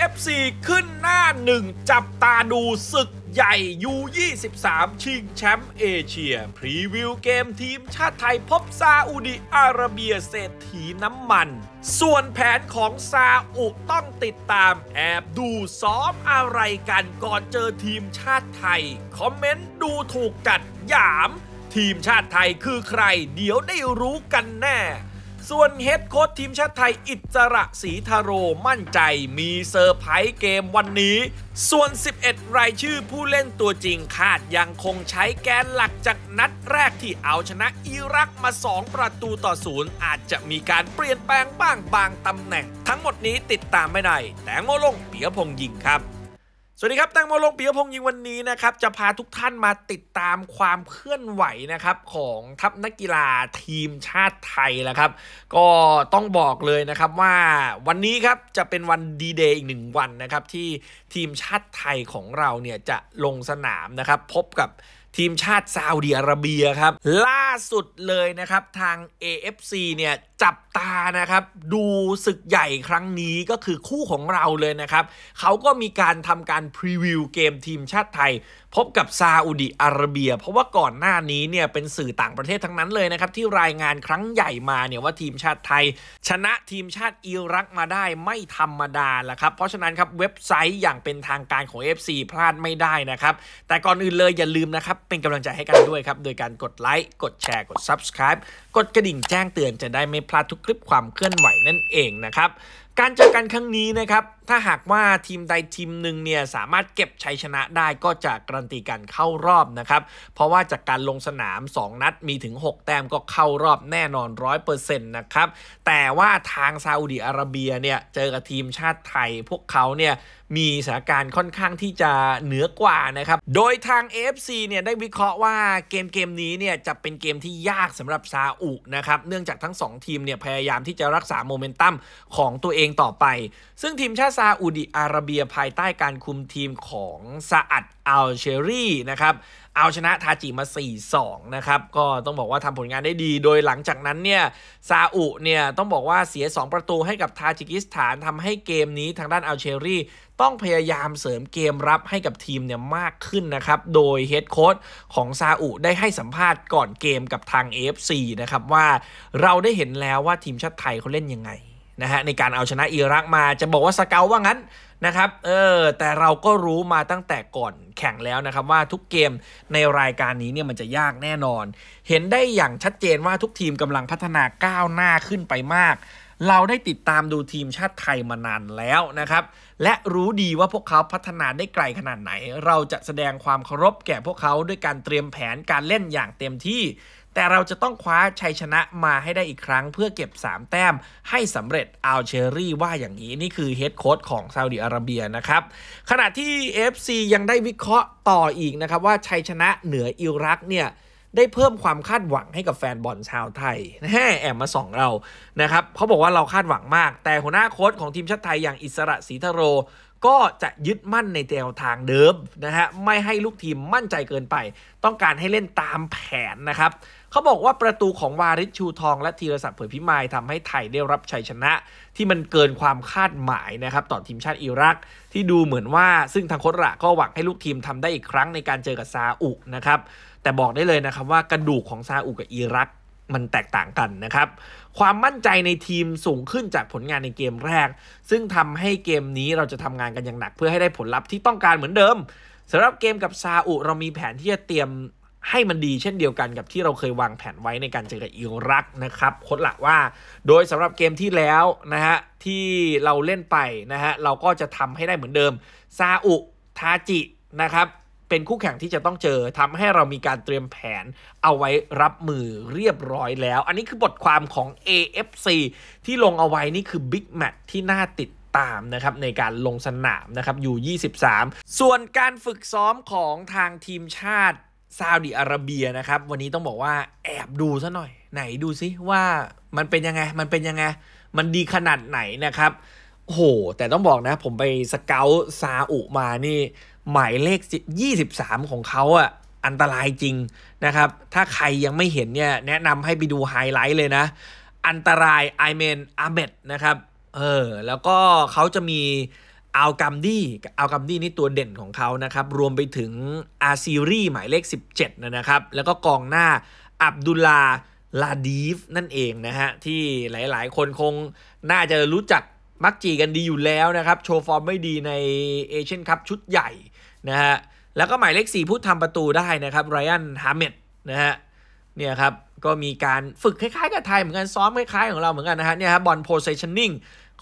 AFC ขึ้นหน้าหนึ่ง จับตาดูศึกใหญ่ U23 ชิงแชมป์เอเชีย พรีวิวเกมทีมชาติไทยพบซาอุดิอาระเบียเศรษฐีน้ำมัน ส่วนแผนของซาอุต้องติดตามแอบดูซ้อมอะไรกันก่อนเจอทีมชาติไทย คอมเมนต์ดูถูกจัดหยาม ทีมชาติไทยคือใครเดี๋ยวได้รู้กันแน่ส่วนเฮดโค้ชทีมชาติไทยอิจระศรีทโรมั่นใจมีเซอร์ไพรส์เกมวันนี้ ส่วน 11 รายชื่อผู้เล่นตัวจริงคาดยังคงใช้แกนหลักจากนัดแรกที่เอาชนะอิรัก มา 2 ประตูต่อศูนย์ อาจจะมีการเปลี่ยนแปลงบ้างบางตำแหน่ง ทั้งหมดนี้ติดตามไม่ได้ แต่โมลงเปียพงยิงครับสวัสดีครับแตงโมลงปียพงษ์ยิงวันนี้นะครับ จะพาทุกท่านมาติดตามความเคลื่อนไหวนะครับของทัพนักกีฬาทีมชาติไทยแล้วครับ ก็ต้องบอกเลยนะครับว่าวันนี้ครับจะเป็นวันดีเดย์อีกหนึ่งวันนะครับที่ทีมชาติไทยของเราเนี่ยจะลงสนามนะครับ พบกับทีมชาติซาอุดิอาระเบีย ครับ ล่าสุดเลยนะครับ ทาง AFC เนี่ย จับตานะครับ ดูศึกใหญ่ครั้งนี้ก็คือคู่ของเราเลยนะครับ เขาก็มีการทำการพรีวิวเกมทีมชาติไทยพบกับซาอุดิอาระเบียเพราะว่าก่อนหน้านี้เนี่ยเป็นสื่อต่างประเทศทั้งนั้นเลยนะครับที่รายงานครั้งใหญ่มาเนี่ยว่าทีมชาติไทย ชนะทีมชาติอิรักมาได้ไม่ธรรมดาละครับเพราะฉะนั้นครับเว็บไซต์อย่างเป็นทางการของ FC พลาดไม่ได้นะครับแต่ก่อนอื่นเลยอย่าลืมนะครับเป็นกำลังใจให้กันด้วยครับโดยการกดไลค์กดแชร์กด subscribe กดกระดิ่งแจ้งเตือนจะได้ไม่พลาดทุกคลิปความเคลื่อนไหวนั่นเองนะครับการเจอกันครั้งนี้นะครับ ถ้าหากว่าทีมใดทีมหนึ่งเนี่ย สามารถเก็บชัยชนะได้ก็จะการันตีการเข้ารอบนะครับ เพราะว่าจากการลงสนาม 2 นัดมีถึง 6 แต้มก็เข้ารอบแน่นอน 100%นะครับ แต่ว่าทางซาอุดิอาระเบียเนี่ย เจอกับทีมชาติไทยพวกเขาเนี่ยมีสถานการณ์ค่อนข้างที่จะเหนือกว่านะครับ โดยทาง AFC เนี่ยได้วิเคราะห์ว่าเกมเกมนี้เนี่ยจะเป็นเกมที่ยากสำหรับซาอุนะครับ เนื่องจากทั้ง 2 ทีมเนี่ยพยายามที่จะรักษาโมเมนตัมของตัวเองต่อไป ซึ่งทีมชาติซาอุดิอาระเบียภายใต้การคุมทีมของซาอัดอัลเชรีนะครับเอาชนะ ทาจิมา 4-2 นะครับ ก็ต้องบอกว่าทำผลงานได้ดี โดยหลังจากนั้นเนี่ย ซาอุเนี่ย ต้องบอกว่าเสีย 2 ประตูให้กับทาจิกิสถานทำให้เกมนี้ทางด้านอัลเชรี่ต้องพยายามเสริมเกมรับให้กับทีมเนี่ยมากขึ้นนะครับ โดยเฮดโค้ชของซาอุ ได้ให้สัมภาษณ์ก่อนเกมกับทาง AFC นะครับ ว่าเราได้เห็นแล้วว่าทีมชาติไทยเขาเล่นยังไงนะฮะในการเอาชนะอิรักมาจะบอกว่าสเกลว่า งั้นนะครับเออแต่เราก็รู้มาตั้งแต่ก่อน แข่งแล้วนะครับว่าทุกเกมในรายการนี้เนี่ยมันจะยากแน่นอน เห็นได้อย่างชัดเจนว่าทุกทีมกำลังพัฒนาก้าวหน้าขึ้นไปมาก เราได้ติดตามดูทีมชาติไทยมานานแล้วนะครับ และรู้ดีว่าพวกเขาพัฒนาได้ไกลขนาดไหน เราจะแสดงความเคารพแก่พวกเขาด้วยการเตรียมแผนการเล่นอย่างเต็มที่แต่เราจะต้องคว้าชัยชนะมาให้ได้อีกครั้งเพื่อเก็บ 3แต้มให้สำเร็จอัลเชอรี่ว่าอย่างนี้ นี่คือเฮดโค้ดของซาอุดีอาระเบีย นะครับ ขณะที่ FC ยังได้วิเคราะห์ต่ออีกนะครับว่าชัยชนะเหนืออิรักเนี่ยได้เพิ่มความคาดหวังให้กับแฟนบอลชาวไทยแแอบมาส่องเรานะครับเขาบอกว่าเราคาดหวังมาก แต่หัวหน้าโค้ชของทีมชาติไทยอย่างอิสระศรีทโรก็จะยึดมั่นในแนวทางเดิมนะฮะไม่ให้ลูกทีมมั่นใจเกินไป ต้องการให้เล่นตามแผนนะครับเขาบอกว่าประตูของวาริชชูทอง และธีรศักดิ์เผยพิมายทำให้ไทยได้รับชัยชนะ ที่มันเกินความคาดหมายนะครับต่อทีมชาติอิรักที่ดูเหมือนว่าซึ่งทางโคตรระก็หวังให้ลูกทีมทำได้อีกครั้งในการเจอกับซาอุนะครับแต่บอกได้เลยนะครับว่ากระดูกของซาอุกับอิรักมันแตกต่างกันนะครับ ความมั่นใจในทีมสูงขึ้นจากผลงานในเกมแรก ซึ่งทำให้เกมนี้เราจะทำงานกันอย่างหนักเพื่อให้ได้ผลลัพธ์ที่ต้องการเหมือนเดิม สำหรับเกมกับซาอุเรามีแผนที่จะเตรียมให้มันดีเช่นเดียวกันกับที่เราเคยวางแผนไว้ในการเจอกับอิรักนะครับคดหลักว่า โดยสำหรับเกมที่แล้วนะฮะที่เราเล่นไปนะฮะเราก็จะทำให้ได้เหมือนเดิมซาอุทาจินะครับเป็นคู่แข่งที่จะต้องเจอทำให้เรามีการเตรียมแผนเอาไว้รับมือเรียบร้อยแล้ว อันนี้คือบทความของ AFC ที่ลงเอาไว้นี่คือบิ๊กแมตที่น่าติดตามนะครับ ในการลงสนามนะครับอยู่ 23 ส่วนการฝึกซ้อมของทางทีมชาติซาอุดิอาระเบียนะครับ วันนี้ต้องบอกว่าแอบดูซะหน่อย ไหนดูซิว่ามันเป็นยังไงมันเป็นยังไง มันดีขนาดไหนนะครับโหแต่ต้องบอกนะผมไปสเกลซาอุมานี่หมายเลข 23 ของเขาอ่ะอันตรายจริงนะครับ ถ้าใครยังไม่เห็นเนี่ยแนะนำให้ไปดูไฮไลท์เลยนะ อันตรายไอเมนอาเมดนะครับเออแล้วก็เขาจะมีอัลกัมดี้อัลกัมดี้นี่ตัวเด่นของเขานะครับ รวมไปถึงอาซีรีหมายเลข 17 นะครับ แล้วก็กองหน้าอับดุลลา ลาดีฟนั่นเองนะฮะที่หลาย ๆ คนคงน่าจะรู้จักมักจีกันดีอยู่แล้วนะครับโชว์ฟอร์มไม่ดีในเอเชียนคัพชุดใหญ่นะฮะแล้วก็หมายเลข4พูดทำประตูได้นะครับไรอันฮามิดนะฮะเนี่ยครับ ก็มีการฝึกคล้ายๆกับไทยเหมือนกันซ้อมคล้ายๆ ของเราเหมือนกันนะฮะเนี่ยครับบอลโพสชั่นนิ่ง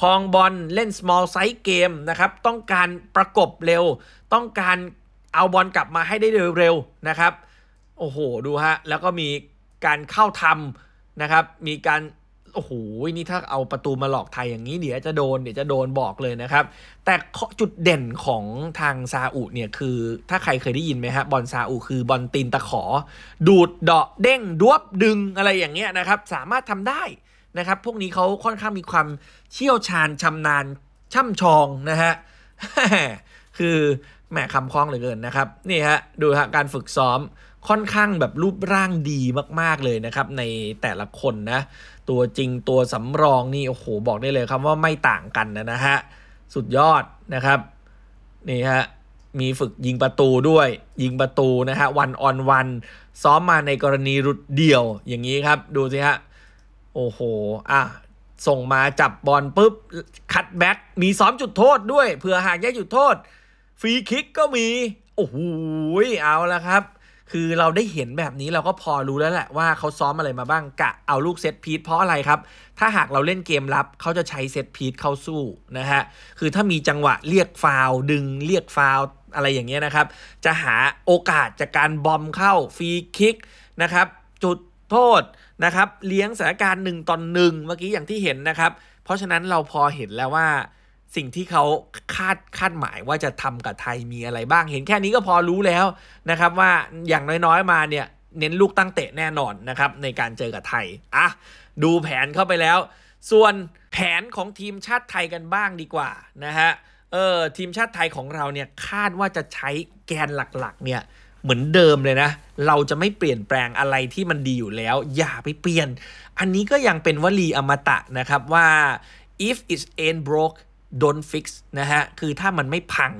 คลองบอลเล่น small size เกมนะครับ ต้องการประกบเร็ว ต้องการเอาบอลกลับมาให้ได้เร็วๆนะครับ โอ้โหดูฮะ แล้วก็มีการเข้าทำนะครับมีการโอ้โห นี่ถ้าเอาประตูมาหลอกไทยอย่างนี้เดี๋ยวจะโดนเดี๋ยวจะโดนบอกเลยนะครับ แต่จุดเด่นของทางซาอุเนี่ยคือ ถ้าใครเคยได้ยินไหมฮะบอลซาอุคือ บอลตีนตะขอ ดูดเดาะเด้งดวบดึงอะไรอย่างเงี้ยนะครับ สามารถทำได้นะครับ พวกนี้เขาค่อนข้างมีความเชี่ยวชาญชำนาญช่ำชอง นะฮะคือแหมคำคล้องเหลือเกินนะครับ นี่ฮะดูฮะการฝึกซ้อมค่อนข้างแบบรูปร่างดีมากๆเลยนะครับ ในแต่ละคน นะ ตัวจริงตัว สำรองนี่ โอ้โห บอกได้เลย ครับ ว่าไม่ต่างกัน นะนะฮะ สุดยอดนะครับ นี่ ฮะ มีฝึกยิงประตูด้วย ยิงประตู นะ ฮะวันออนวันซ้อมมาในกรณีรุด เดี่ยวอย่างนี้ครับดู สิ ฮะ โอ้โห อ่ะส่งมาจับบอลปุ๊บคัดแบ็กมีซ้อมจุดโทษด้วยเผื่อหากแย่จุดโทษฟรีคิกก็มี โอ้โหเอาละครับคือเราได้เห็นแบบนี้เราก็พอรู้แล้วแหละว่าเขาซ้อมอะไรมาบ้างกะเอาลูกเซตพีทเพราะอะไรครับ ถ้าหากเราเล่นเกมรับเขาจะใช้เซตพีทเข้าสู้นะฮะคือถ้ามีจังหวะเรียกฟาวดึงเรียกฟาวอะไรอย่างเงี้ยนะครับ จะหาโอกาสจากการบอมเข้าฟรีคิกนะครับ จุดโทษนะครับเลี้ยงสถานการณ์หนึ่งตอนหนึ่งเมื่อกี้อย่างที่เห็นนะครับ เพราะฉะนั้นเราพอเห็นแล้วว่าสิ่งที่เขาคาดคาดหมายว่าจะทำกับไทยมีอะไรบ้าง เห็นแค่นี้ก็พอรู้แล้วนะครับว่าอย่างน้อย ๆ มาเนี่ยเน้นลูกตั้งเตะแน่นอนนะครับในการเจอกับไทย อ่ะ ดูแผนเข้าไปแล้ว ส่วนแผนของทีมชาติไทยกันบ้างดีกว่านะฮะเออทีมชาติไทยของเราเนี่ยคาดว่าจะใช้แกนหลักๆเนี่ยเหมือนเดิมเลยนะเราจะไม่เปลี่ยนแปลงอะไรที่มันดีอยู่แล้ว อย่าไปเปลี่ยน อันนี้ก็ยังเป็นวลีอมตะนะครับว่า if it ain't broke โดนฟิกซ์นะฮะ คือถ้ามันไม่พัง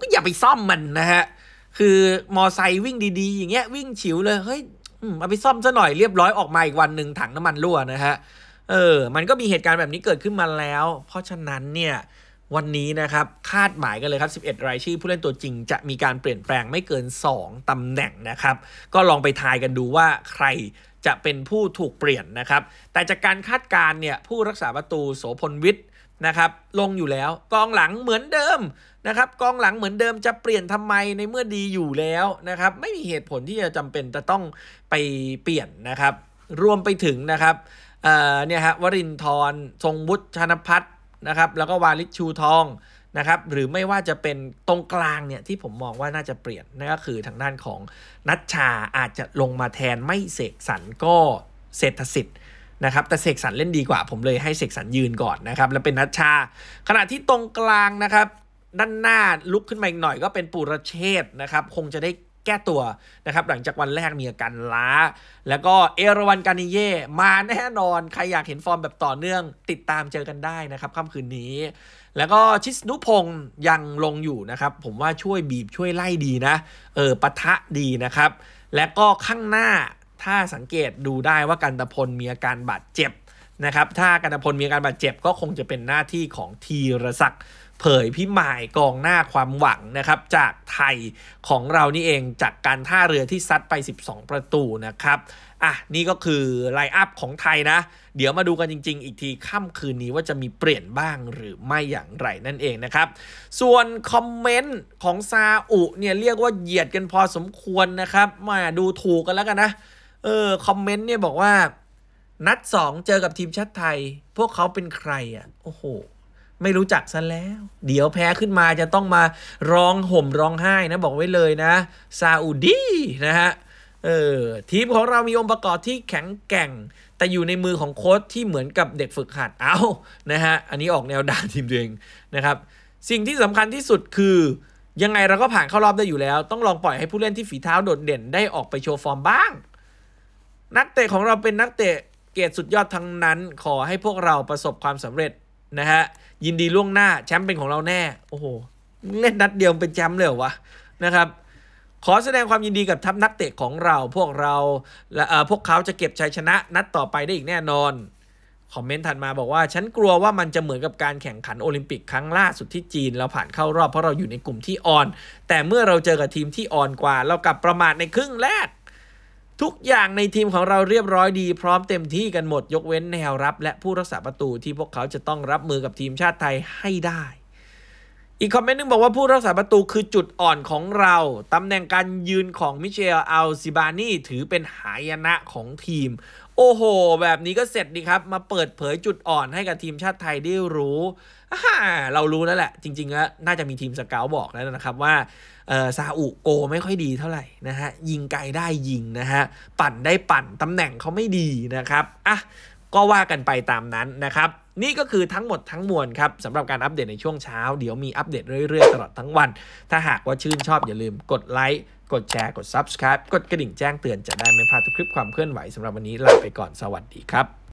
ก็อย่าไปซ่อมมันนะฮะ คือมอไซค์วิ่งดีๆ อย่างเงี้ยวิ่งฉิวเลย เฮ้ยเอาไปซ่อมซะหน่อยเรียบร้อยออกมาอีกวันหนึ่งถังน้ำมันรั่วนะฮะ เออมันก็มีเหตุการณ์แบบนี้เกิดขึ้นมาแล้ว เพราะฉะนั้นเนี่ยวันนี้นะครับ คาดหมายกันเลยครับ 11 รายชื่อผู้เล่นตัวจริงจะมีการเปลี่ยนแปลงไม่เกิน 2 ตำแหน่งนะครับ ก็ลองไปทายกันดูว่าใครจะเป็นผู้ถูกเปลี่ยนนะครับ แต่จากการคาดการเนี่ยผู้รักษาประตูโสพลวิทย์นะครับลงอยู่แล้วกองหลังเหมือนเดิมนะครับกองหลังเหมือนเดิมจะเปลี่ยนทำไมในเมื่อดีอยู่แล้วนะครับไม่มีเหตุผลที่จะจำเป็นจะต้องไปเปลี่ยนนะครับรวมไปถึงนะครับเนี่ยฮะวรินทร์ทรงวุฒิชนพัฒนะครับแล้วก็วาลิชชูทองนะครับหรือไม่ว่าจะเป็นตรงกลางเนี่ย ที่ผมมองว่าน่าจะเปลี่ยนนั่นก็คือทางด้านของนัชชาอาจจะลงมาแทนไม่เสกสรรก็เศรษฐสิทธ์นะครับแต่เสกสรรเล่นดีกว่าผมเลยให้เสกสรรยืนก่อนนะครับ แล้วเป็นนัชชา ขณะที่ตรงกลางนะครับ ด้านหน้าลุกขึ้นมาอีกหน่อยก็เป็นปุรเชษนะครับ คงจะได้แก้ตัวนะครับ หลังจากวันแรกมีอาการล้า แล้วก็เอราวันกานิเย มาแน่นอน ใครอยากเห็นฟอร์มแบบต่อเนื่อง ติดตามเจอกันได้นะครับค่ำคืนนี้ แล้วก็ชิสนุพงศ์ยังลงอยู่นะครับ ผมว่าช่วยบีบช่วยไล่ดีนะเออปะทะดีนะครับ และก็ข้างหน้าถ้าสังเกตดูได้ว่ากันตพลมีอาการบาดเจ็บนะครับถ้ากันตพลมีอาการบาดเจ็บก็คงจะเป็นหน้าที่ของทีรศักดิ์เผยพิมายกองหน้าความหวังนะครับ จากไทยของเรานี่เองจากการท่าเรือที่ซัดไป 12 ประตูนะครับอ่ะนี่ก็คือไลอัพของไทยนะ เดี๋ยวมาดูกันจริง ๆ อีกทีค่ำคืนนี้ว่าจะมีเปลี่ยนบ้างหรือไม่อย่างไรนั่นเองนะครับ ส่วนคอมเมนต์ของซาอุเนี่ยเรียกว่าเหยียดกันพอสมควรนะครับมาดูถูกกันแล้วกันนะเออคอมเมนต์เนี่ยบอกว่า นัดสองเจอกับทีมชาติไทย พวกเขาเป็นใครอ่ะ โอ้โห ไม่รู้จักซะแล้ว เดี๋ยวแพ้ขึ้นมาจะต้องมาร้องห่มร้องไห้นะ บอกไว้เลยนะซาอุดีนะฮะเออทีมของเรามีองค์ประกอบที่แข็งแกร่ง แต่อยู่ในมือของโค้ชที่เหมือนกับเด็กฝึกหัด เอานะฮะ อันนี้ออกแนวด่าทีมตัวเองนะครับสิ่งที่สำคัญที่สุดคือ ยังไงเราก็ผ่านเข้ารอบได้อยู่แล้ว ต้องลองปล่อยให้ผู้เล่นที่ฝีเท้าโดดเด่น ได้ออกไปโชว์ฟอร์มบ้างนักเตะของเราเป็นนักเตะเกียรติสุดยอดทั้งนั้น ขอให้พวกเราประสบความสำเร็จนะฮะยินดีล่วงหน้าแชมป์เป็นของเราแน่โอ้โหเล่นนัดเดียวเป็นแชมป์เลยรวะนะครับ ขอแสดงความยินดีกับทัพนักเตะของเราพวกเราและพวกเขาจะเก็บชัยชนะนัดต่อไปได้อีกแน่นอน คอมเมนต์ถัดมาบอกว่า ฉันกลัวว่ามันจะเหมือนกับการแข่งขันโอลิมปิกครั้งล่าสุดที่จีนเราผ่านเข้ารอบเพราะเราอยู่ในกลุ่มที่อ่อน แต่เมื่อเราเจอกับทีมที่อ่อนกว่า เรากลับประมาทในครึ่งแรกทุกอย่างในทีมของเราเรียบร้อยดีพร้อมเต็มที่กันหมดยกเว้นแนวรับ และผู้รักษาประตูที่พวกเขาจะต้องรับมือกับทีมชาติไทยให้ได้อีกคอมเมนต์นึงบอกว่าผู้รักษาประตูคือจุดอ่อนของเรา ตำแหน่งการยืนของมิเชล อัลซิบานี่ ถือเป็นหายนะของทีม โอ้โห แบบนี้ก็เสร็จดีครับ มาเปิดเผยจุดอ่อนให้กับทีมชาติไทยได้รู้เรารู้แล้วแหละ จริงๆแล้วน่าจะมีทีมสเกลบอกแล้วนะครับว่าซาอุโกไม่ค่อยดีเท่าไหร่นะฮะ ยิงไกลได้ยิงนะฮะปั่นได้ปั่นตำแหน่งเขาไม่ดีนะครับอ่ะก็ว่ากันไปตามนั้นนะครับ นี่ก็คือทั้งหมดทั้งมวลครับสำหรับการอัปเดตในช่วงเช้า เดี๋ยวมีอัปเดตเรื่อยๆตลอดทั้งวัน ถ้าหากว่าชื่นชอบอย่าลืมกดไลค์กดแชร์กด Subscribe กดกระดิ่งแจ้งเตือน จะได้ไม่พลาดทุกคลิปความเคลื่อนไหวสำหรับวันนี้ลาไปก่อนสวัสดีครับ